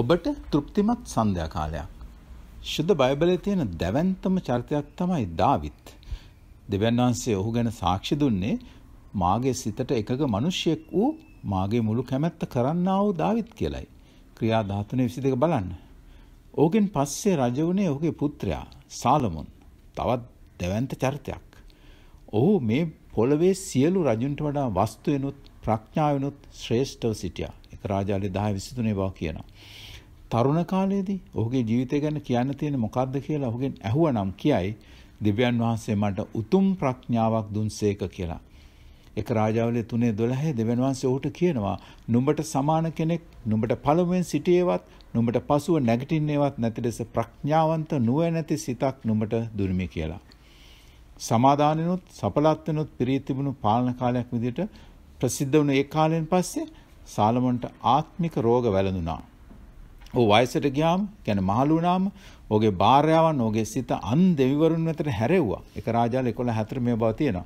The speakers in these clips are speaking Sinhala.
ඔබට තෘප්තිමත් සන්ධ්‍යා කාලයක්. ශුද්ධ බයිබලයේ තියෙන දැවැන්තම චරිතයක් තමයි දාවිත්. දෙවියන් වහන්සේ ඔහු ගැන සාක්ෂි දුන්නේ මාගේ සිතට එකග මිනිසියෙක් වූ මාගේ මුළු කැමැත්ත කරන්නා වූ දාවිත් කියලයි. ක්‍රියා 13:22 බලන්න. ඕගෙන් පස්සේ රජ වුණේ ඔහුගේ පුත්‍රයා සාලමොන්. තවත් දැවැන්ත චරිතයක්. ඔහු මේ පොළවේ සියලු රජුන්ට වඩා වස්තු වෙනුත් ප්‍රඥාවෙනුත් ශ්‍රේෂ්ඨව සිටියා. රාජාලේ 10 23 බව කියනවා. තරුණ කාලයේදී ඔහුගේ ජීවිතය ගැන කියන්න තියෙන මොකක්ද කියලා ඔහුගෙන් ඇහුවනම් කියයි දෙවියන් වහන්සේ මට උතුම් ප්‍රඥාවක් දුන්සේක කියලා. එක රාජාවලේ 3:12 දෙවියන් වහන්සේ ඔහුට කියනවා නුඹට සමාන කෙනෙක් නුඹට පළමුවෙන් සිටියේවත් නුඹට පසුව නැගිටින්නේවත් නැති ලෙස ප්‍රඥාවන්ත නුවණැති සිතක් නුඹට දුරිමි කියලා. සමාදානිනුත් සපලත්වනුත් පිරීතිබුණු පාලන කාලයක් විදිහට ප්‍රසිද්ධ වුණු ඒ කාලයෙන් පස්සේ සාලමොන්ට ආත්මික රෝග වැළඳුනා. ඔහු වයසට ගියාම, කියන්නේ මහලු වුණාම, ඔහුගේ භාර්යාවන් ඔහුගේ සිත අන් දෙවිවරුන් වෙතට හැරෙව්වා. එක රාජාල 11:4 මේ බව තියෙනවා.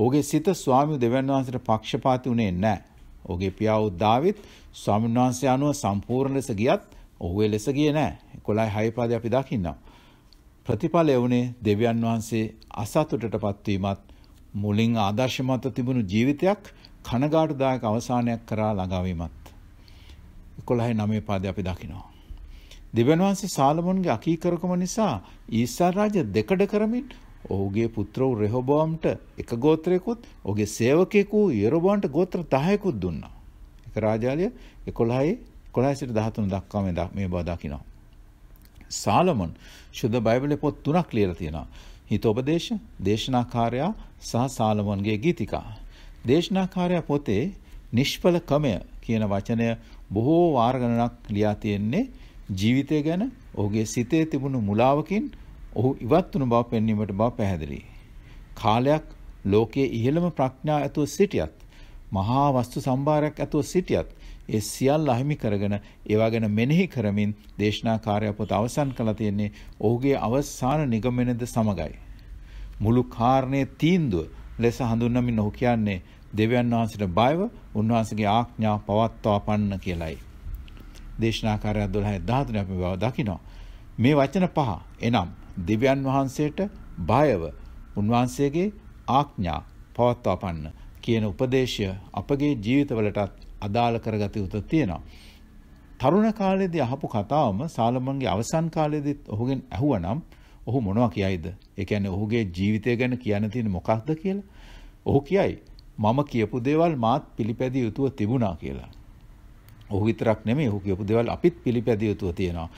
ඔහුගේ සිත ස්වාමි දෙවියන් වහන්සේට පක්ෂපාති වුණේ නැහැ. ඔහුගේ පියාවු දාවිත් ස්වාමීන් වහන්සේ අනුව සම්පූර්ණ ලෙස ගියත් ඔහු ඒ ලෙස ගියේ නැහැ. 11:6 පදේ අපි දකින්නවා. ප්‍රතිඵලය වුණේ දෙවියන් වහන්සේ අසතුටටපත් වීමත් මුලින් ආදර්ශමත්ව තිබුණු ජීවිතයක් කනගාටුදායක අවසානයක් කරා ළඟාවීමත් 11 9 පාදේ අපි දකිනවා. දෙවියන් වහන්සේ සාලමොන්ගේ අකීකරකම නිසා ඊසා රාජ්‍ය දෙකඩ කරමින් ඔහුගේ පුත්‍ර වූ රෙහොබෝම්ට එක ගෝත්‍රයකුත් ඔහුගේ සේවකයෙකු යරොබෝම්ට ගෝත්‍ර 10කුත් දුන්නා. එක රාජාලිය 11යි 11 සිට 13 දක්වා මේ බව දකිනවා. සාලමොන් ශුද්ධ බයිබලේ පොත් තුනක් ලියලා තියෙනවා. හිතෝපදේශ, දේශනා කාර්යය සහ සාලමොන්ගේ ගීතිකා. දේශනාකාරයා පොතේ නිෂ්ඵල ක්‍රමය කියන වචනය බොහෝ වාර ගණනක් ලියා තියෙන්නේ ජීවිතය ගැන ඔහුගේ සිතේ තිබුණු මුලාවකින් ඔහු ඉවත් වුණු බව පෙන්වීමට බව පැහැදිලියි. කාලයක් ලෝකයේ ඉහළම ප්‍රඥා ඇතුව සිටියත් මහා වස්තු සම්භාරයක් ඇතුව සිටියත් ඒ සියල්ල අහිමි කරගෙන ඒවා ගැන මෙනෙහි කරමින් දේශනාකාරය පොත අවසන් කළා තියෙන්නේ ඔහුගේ අවසාන නිගමනද සමගයි. මුළු කාරණේ තීන්දුව ලෙස හඳුන්වමින් ඔහු කියන්නේ දෙවියන් වහන්සේට බයව උන්වහන්සේගේ ආඥා පවත්වා පන්න කියලයි. දේශනාකාරය 12:13 අපි බව දකිනවා. මේ වචන පහ එනම් දෙවියන් වහන්සේට බයව උන්වහන්සේගේ ආඥා පවත්වා පන්න කියන උපදේශය අපගේ ජීවිතවලටත් අදාළ කරගත යුතු තියෙනවා. තරුණ කාලයේදී අහපු කතාවම සාලමන්ගේ අවසන් කාලයේදීත් ඔහුගෙන් ඇහුවනම් ඔහු මොනවා කියයිද? ඒ කියන්නේ ඔහුගේ ජීවිතය ගැන කියන්න තියෙන මොකක්ද කියලා? ඔහු කියයි මම කියපු දේවල් මාත් පිළිපැදිය යුතුව තිබුණා කියලා. ඔහු විතරක් නෙමෙයි ඔහු කියපු දේවල් අපිත් පිළිපැදිය යුතුව තියෙනවා.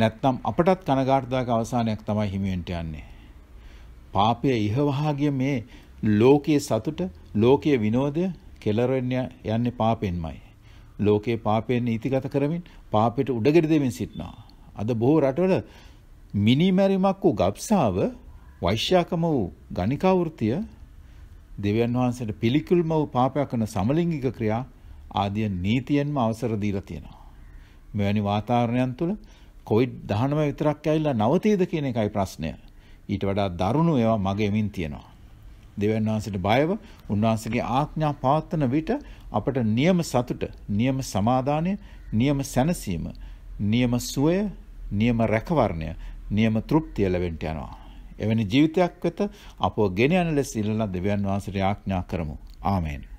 නැත්නම් අපටත් කනගාටුදායක අවසානයක් තමයි හිමිවෙන්ට යන්නේ. පාපය ඉහවහාගිය මේ ලෝකයේ සතුට, ලෝකයේ විනෝදය කෙලරෙන්න යන්නේ පාපෙන්මයි. ලෝකයේ පාපයෙන් නීතිගත කරමින් පාපයට උඩගෙඩි දෙමින් සිටිනවා. අද බොහෝ රටවල මිනිමැරිමක් වූ ගබ්සාව වෛශ්‍යාකම වූ ගණිකා වෘත්තිය දෙවියන් වහන්සේට පිළිකුල්ම වූ පාපයක් වන සමලිංගික ක්‍රියා ආදිය නීතියෙන්ම අවසර දීලා තියෙනවා. මෙවැනි වාතාවරණයන් තුළ කොවිඩ් 19 විතරක් ඇවිල්ලා නවතීද කියන එකයි ප්‍රශ්නය. ඊට වඩා දරුණු ඒවා මගෙමින් තියෙනවා. දෙවියන් වහන්සේට බයව උන්වහන්සේගේ ආඥා පවත්වන විට අපට නියම සතුට, නියම සමාදානය, නියම සැනසීම, නියම සුවය, නියම රැකවරණය, නියම තෘප්තිය ලැබෙන්න යනවා. එවැනි ජීවිතයක් වෙත අපව ගෙන යන ලෙස ඉල්ලන දෙවියන් වහන්සේට ආඥා කරමු. ආමේන්.